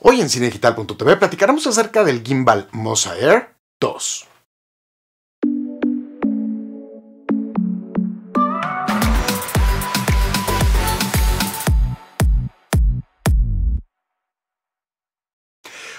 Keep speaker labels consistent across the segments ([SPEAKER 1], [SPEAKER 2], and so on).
[SPEAKER 1] Hoy en cinedigital.tv platicaremos acerca del gimbal Mosa Air 2.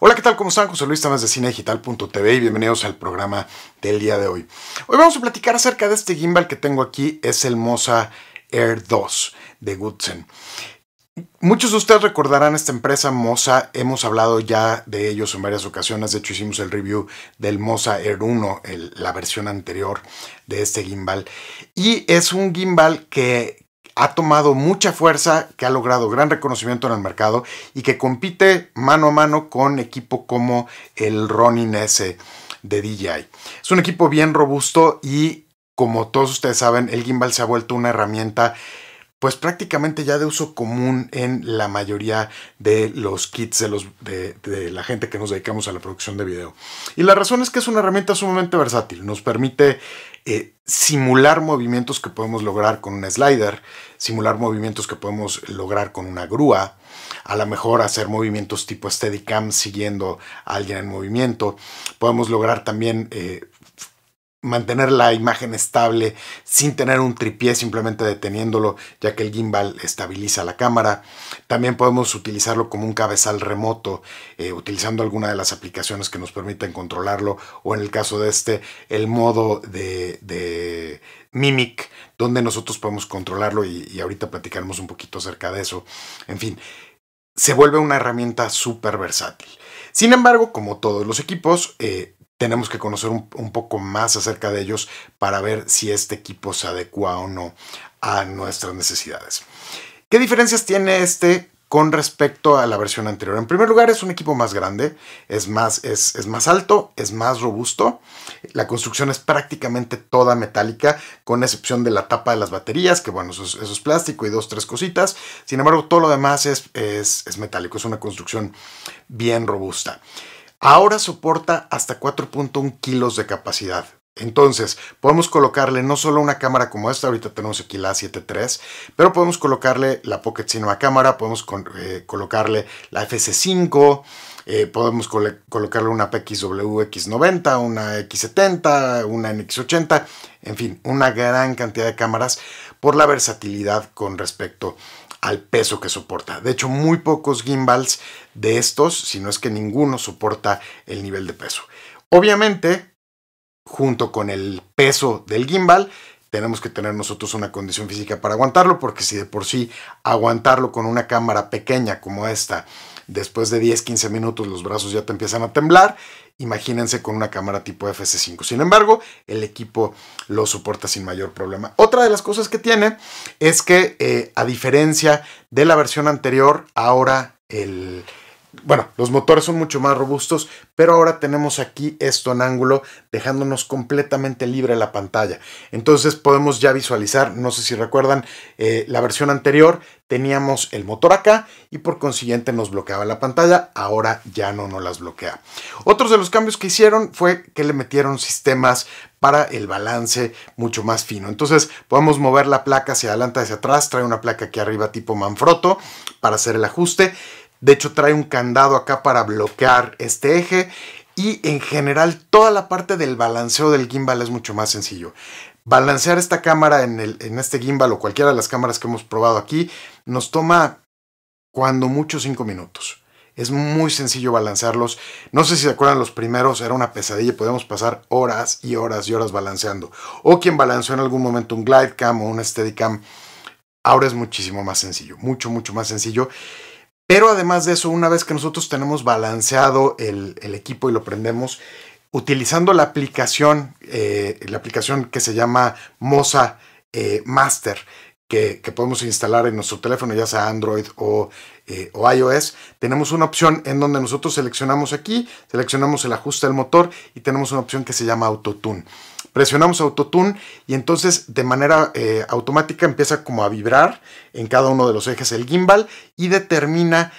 [SPEAKER 1] Hola, ¿qué tal? ¿Cómo están? José Luis Tamás de CineDigital.tv y bienvenidos al programa del día de hoy. Hoy vamos a platicar acerca de este gimbal que tengo aquí, es el Mosa Air 2 de Goodsen. Muchos de ustedes recordarán esta empresa Moza, hemos hablado ya de ellos en varias ocasiones, de hecho hicimos el review del Moza Air 1, la versión anterior de este gimbal, y es un gimbal que ha tomado mucha fuerza, que ha logrado gran reconocimiento en el mercado y que compite mano a mano con equipo como el Ronin S de DJI. Es un equipo bien robusto y como todos ustedes saben, el gimbal se ha vuelto una herramienta pues prácticamente ya de uso común en la mayoría de los kits de, los, de, la gente que nos dedicamos a la producción de video. Y la razón es que es una herramienta sumamente versátil, nos permite eh, simular movimientos que podemos lograr con un slider, simular movimientos que podemos lograr con una grúa, a lo mejor hacer movimientos tipo Steadicam siguiendo a alguien en movimiento. Podemos lograr también eh, mantener la imagen estable sin tener un tripié, simplemente deteniéndolo, ya que el gimbal estabiliza la cámara. También podemos utilizarlo como un cabezal remoto, eh, utilizando alguna de las aplicaciones que nos permiten controlarlo, o en el caso de este, el modo de, Mimic, donde nosotros podemos controlarlo y, ahorita platicaremos un poquito acerca de eso. En fin, se vuelve una herramienta súper versátil. Sin embargo, como todos los equipos, eh, tenemos que conocer un, poco más acerca de ellos para ver si este equipo se adecua o no a nuestras necesidades. ¿Qué diferencias tiene este con respecto a la versión anterior? En primer lugar, es un equipo más grande, es más, es, más alto, es más robusto. La construcción es prácticamente toda metálica, con excepción de la tapa de las baterías, que bueno, eso es, plástico y dos, tres cositas. Sin embargo, todo lo demás es, es metálico, es una construcción bien robusta. Ahora soporta hasta 4.1 kilos de capacidad. Entonces, podemos colocarle no solo una cámara como esta, ahorita tenemos aquí la A7 pero podemos colocarle la Pocket Cinema cámara, podemos eh, colocarle la FC5, eh, podemos colocarle una PXW-X90, una X70, una NX80, en fin, una gran cantidad de cámaras por la versatilidad con respecto a al peso que soporta. De hecho, muy pocos gimbals de estos, si no es que ninguno, soporta el nivel de peso. Obviamente, junto con el peso del gimbal, tenemos que tener nosotros una condición física para aguantarlo, porque si de por sí aguantarlo con una cámara pequeña como esta, después de 10-15 minutos los brazos ya te empiezan a temblar, Imagínense con una cámara tipo fs 5 Sin embargo, el equipo lo soporta sin mayor problema. Otra de las cosas que tiene es que, eh, a diferencia de la versión anterior, ahora el bueno, los motores son mucho más robustos, pero ahora tenemos aquí esto en ángulo, dejándonos completamente libre la pantalla. Entonces podemos ya visualizar, no sé si recuerdan, eh, la versión anterior teníamos el motor acá y por consiguiente nos bloqueaba la pantalla, ahora ya no nos las bloquea. Otros de los cambios que hicieron fue que le metieron sistemas para el balance mucho más fino. Entonces podemos mover la placa hacia adelante, hacia atrás, trae una placa aquí arriba tipo Manfrotto para hacer el ajuste. De hecho, trae un candado acá para bloquear este eje. Y en general, toda la parte del balanceo del gimbal es mucho más sencillo. Balancear esta cámara en, el, en este gimbal o cualquiera de las cámaras que hemos probado aquí nos toma cuando mucho 5 minutos. Es muy sencillo balancearlos. No sé si se acuerdan los primeros, era una pesadilla. podemos pasar horas y horas y horas balanceando. O quien balanceó en algún momento un glidecam o un steadicam. Ahora es muchísimo más sencillo. Mucho, mucho más sencillo. Pero además de eso, una vez que nosotros tenemos balanceado el, equipo y lo prendemos, utilizando la aplicación, eh, la aplicación que se llama Moza eh, Master, que, podemos instalar en nuestro teléfono, ya sea Android o, eh, o, iOS, tenemos una opción en donde nosotros seleccionamos aquí, seleccionamos el ajuste del motor y tenemos una opción que se llama Autotune presionamos autotune y entonces de manera eh, automática empieza como a vibrar en cada uno de los ejes el gimbal y determina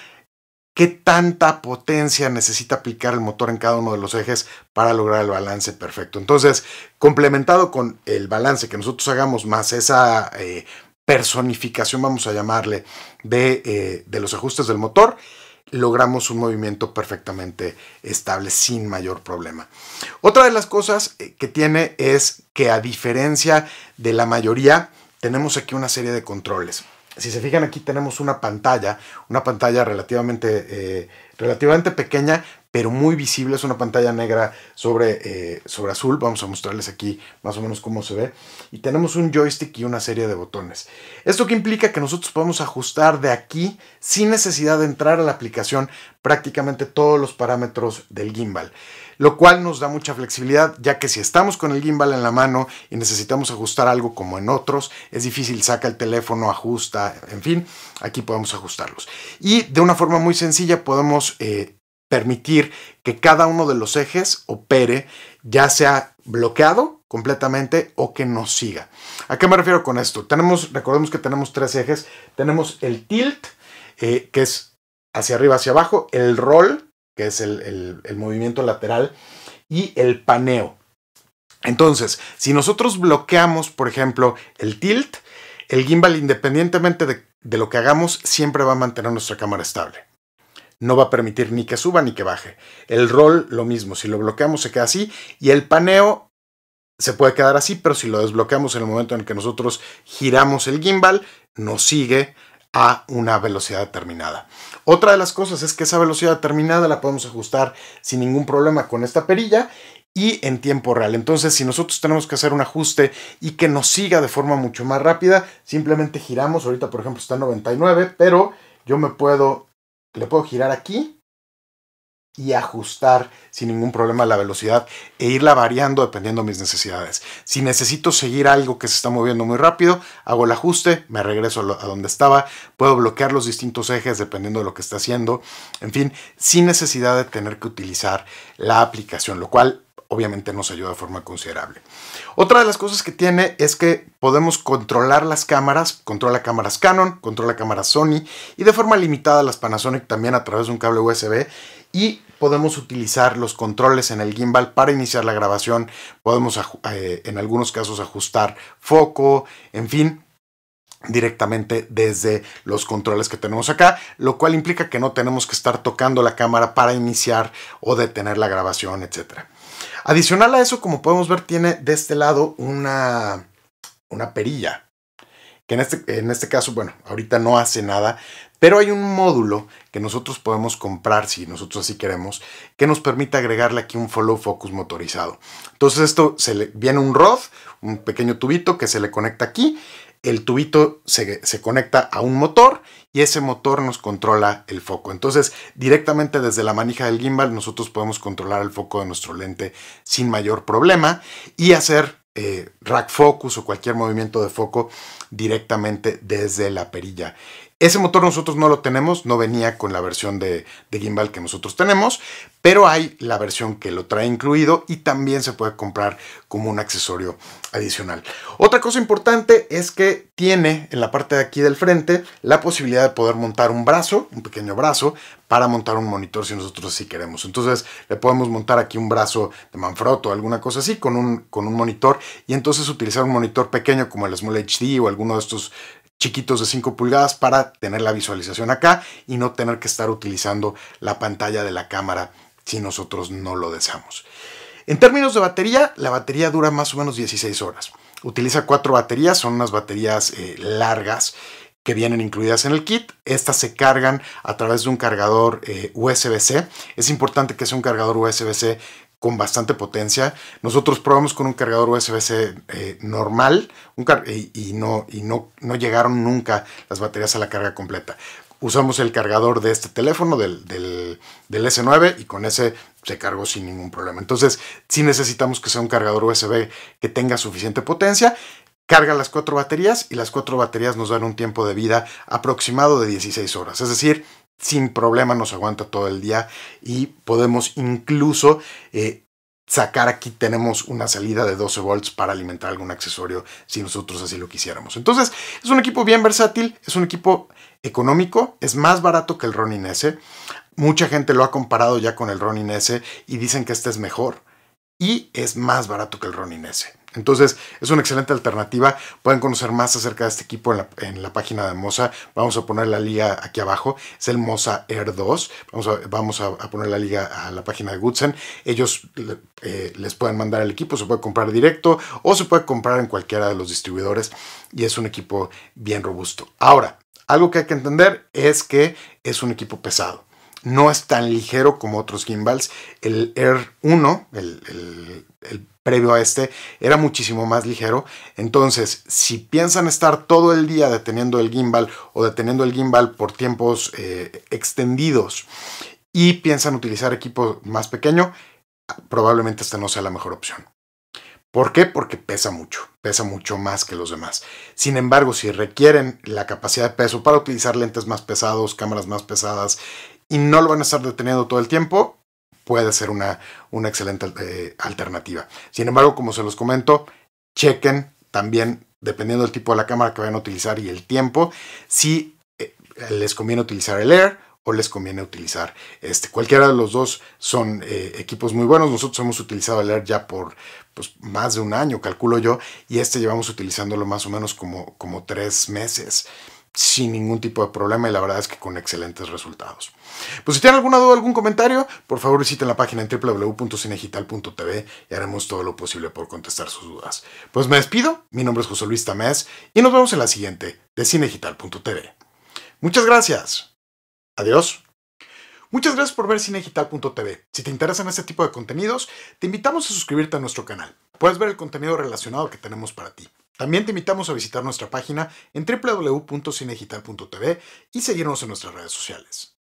[SPEAKER 1] qué tanta potencia necesita aplicar el motor en cada uno de los ejes para lograr el balance perfecto. Entonces, complementado con el balance que nosotros hagamos más esa eh, personificación, vamos a llamarle, de, eh, de los ajustes del motor, logramos un movimiento perfectamente estable sin mayor problema. Otra de las cosas eh, que tiene es que a diferencia de la mayoría, tenemos aquí una serie de controles si se fijan aquí tenemos una pantalla, una pantalla relativamente, eh, relativamente pequeña, pero muy visible, es una pantalla negra sobre, eh, sobre azul, vamos a mostrarles aquí más o menos cómo se ve, y tenemos un joystick y una serie de botones. Esto que implica que nosotros podemos ajustar de aquí, sin necesidad de entrar a la aplicación, prácticamente todos los parámetros del gimbal lo cual nos da mucha flexibilidad, ya que si estamos con el gimbal en la mano y necesitamos ajustar algo como en otros, es difícil, saca el teléfono, ajusta, en fin, aquí podemos ajustarlos. Y de una forma muy sencilla podemos eh, permitir que cada uno de los ejes opere, ya sea bloqueado completamente o que nos siga. ¿A qué me refiero con esto? Tenemos, recordemos que tenemos tres ejes. Tenemos el tilt, eh, que es hacia arriba, hacia abajo, el roll, que es el, movimiento lateral, y el paneo. Entonces, si nosotros bloqueamos, por ejemplo, el tilt, el gimbal, independientemente de, lo que hagamos, siempre va a mantener nuestra cámara estable. No va a permitir ni que suba ni que baje. El roll, lo mismo. Si lo bloqueamos, se queda así. Y el paneo se puede quedar así, pero si lo desbloqueamos en el momento en que nosotros giramos el gimbal, nos sigue a una velocidad determinada. Otra de las cosas es que esa velocidad determinada la podemos ajustar sin ningún problema con esta perilla y en tiempo real. Entonces, si nosotros tenemos que hacer un ajuste y que nos siga de forma mucho más rápida, simplemente giramos. Ahorita, por ejemplo, está en 99, pero yo me puedo, le puedo girar aquí y ajustar sin ningún problema la velocidad e irla variando dependiendo de mis necesidades. Si necesito seguir algo que se está moviendo muy rápido, hago el ajuste, me regreso a donde estaba, puedo bloquear los distintos ejes dependiendo de lo que está haciendo, en fin, sin necesidad de tener que utilizar la aplicación, lo cual obviamente nos ayuda de forma considerable. Otra de las cosas que tiene es que podemos controlar las cámaras, controla cámaras Canon, controla cámaras Sony y de forma limitada las Panasonic también a través de un cable USB y podemos utilizar los controles en el gimbal para iniciar la grabación, podemos eh, en algunos casos ajustar foco, en fin, directamente desde los controles que tenemos acá, lo cual implica que no tenemos que estar tocando la cámara para iniciar o detener la grabación, etcétera. Adicional a eso, como podemos ver, tiene de este lado una, una perilla. Que en este, en este caso, bueno, ahorita no hace nada, pero hay un módulo que nosotros podemos comprar, si nosotros así queremos, que nos permite agregarle aquí un follow focus motorizado. Entonces esto se le viene un rod, un pequeño tubito que se le conecta aquí el tubito se, conecta a un motor y ese motor nos controla el foco. Entonces, directamente desde la manija del gimbal nosotros podemos controlar el foco de nuestro lente sin mayor problema y hacer eh, rack focus o cualquier movimiento de foco directamente desde la perilla. Ese motor nosotros no lo tenemos, no venía con la versión de, gimbal que nosotros tenemos, pero hay la versión que lo trae incluido y también se puede comprar como un accesorio adicional. Otra cosa importante es que tiene en la parte de aquí del frente la posibilidad de poder montar un brazo, un pequeño brazo, para montar un monitor si nosotros así queremos. Entonces le podemos montar aquí un brazo de Manfrotto o alguna cosa así con un, con un monitor y entonces utilizar un monitor pequeño como el Small HD o alguno de estos chiquitos de 5 pulgadas para tener la visualización acá y no tener que estar utilizando la pantalla de la cámara si nosotros no lo deseamos. En términos de batería, la batería dura más o menos 16 horas. Utiliza cuatro baterías, son unas baterías eh, largas que vienen incluidas en el kit. Estas se cargan a través de un cargador eh, USB-C. Es importante que sea un cargador USB-C con bastante potencia. Nosotros probamos con un cargador USB-C eh, normal y, no, y no, no llegaron nunca las baterías a la carga completa. Usamos el cargador de este teléfono, del, S9, y con ese se cargó sin ningún problema. Entonces, si necesitamos que sea un cargador USB que tenga suficiente potencia, carga las cuatro baterías y las cuatro baterías nos dan un tiempo de vida aproximado de 16 horas. Es decir, sin problema nos aguanta todo el día y podemos incluso eh, sacar aquí tenemos una salida de 12 volts para alimentar algún accesorio si nosotros así lo quisiéramos. Entonces es un equipo bien versátil, es un equipo económico, es más barato que el Ronin S. Mucha gente lo ha comparado ya con el Ronin S y dicen que este es mejor y es más barato que el Ronin S. Entonces es una excelente alternativa. Pueden conocer más acerca de este equipo en la, página de Moza. Vamos a poner la liga aquí abajo. Es el Moza Air 2. Vamos a, poner la liga a la página de Goodsen. Ellos eh, les pueden mandar el equipo. Se puede comprar directo o se puede comprar en cualquiera de los distribuidores. Y es un equipo bien robusto. Ahora, algo que hay que entender es que es un equipo pesado no es tan ligero como otros gimbals. El Air 1, el, el, previo a este era muchísimo más ligero. Entonces, si piensan estar todo el día deteniendo el gimbal o deteniendo el gimbal por tiempos eh, extendidos y piensan utilizar equipo más pequeño, probablemente esta no sea la mejor opción. ¿Por qué? Porque pesa mucho, pesa mucho más que los demás. Sin embargo, si requieren la capacidad de peso para utilizar lentes más pesados, cámaras más pesadas y no lo van a estar deteniendo todo el tiempo, puede ser una, una excelente eh, alternativa. Sin embargo, como se los comento, chequen también, dependiendo del tipo de la cámara que vayan a utilizar y el tiempo, si eh, les conviene utilizar el Air o les conviene utilizar este. Cualquiera de los dos son eh, equipos muy buenos. Nosotros hemos utilizado el Air ya por pues, más de un año, calculo yo, y este llevamos utilizándolo más o menos como, como tres meses sin ningún tipo de problema y la verdad es que con excelentes resultados. Pues si tienen alguna duda o algún comentario, por favor visiten la página en www.cinegital.tv y haremos todo lo posible por contestar sus dudas. Pues me despido, mi nombre es José Luis Tamés y nos vemos en la siguiente de cinegital.tv. Muchas gracias. Adiós. Muchas gracias por ver cinegital.tv. Si te interesan este tipo de contenidos, te invitamos a suscribirte a nuestro canal. Puedes ver el contenido relacionado que tenemos para ti. También te invitamos a visitar nuestra página en www.cinegital.tv y seguirnos en nuestras redes sociales.